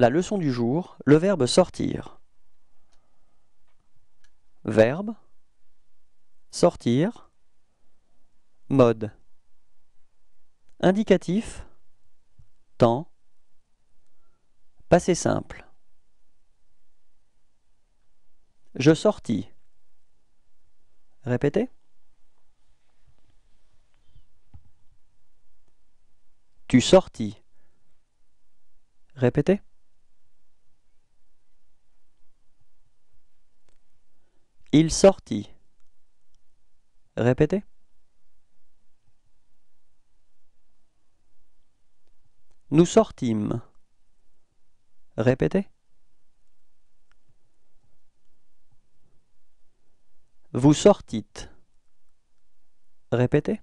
La leçon du jour, le verbe sortir. Verbe sortir mode indicatif temps passé simple. Je sortis. Répétez. Tu sortis. Répétez. Il sortit. Répétez. Nous sortîmes. Répétez. Vous sortîtes. Répétez.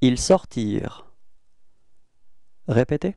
Ils sortirent. Répétez.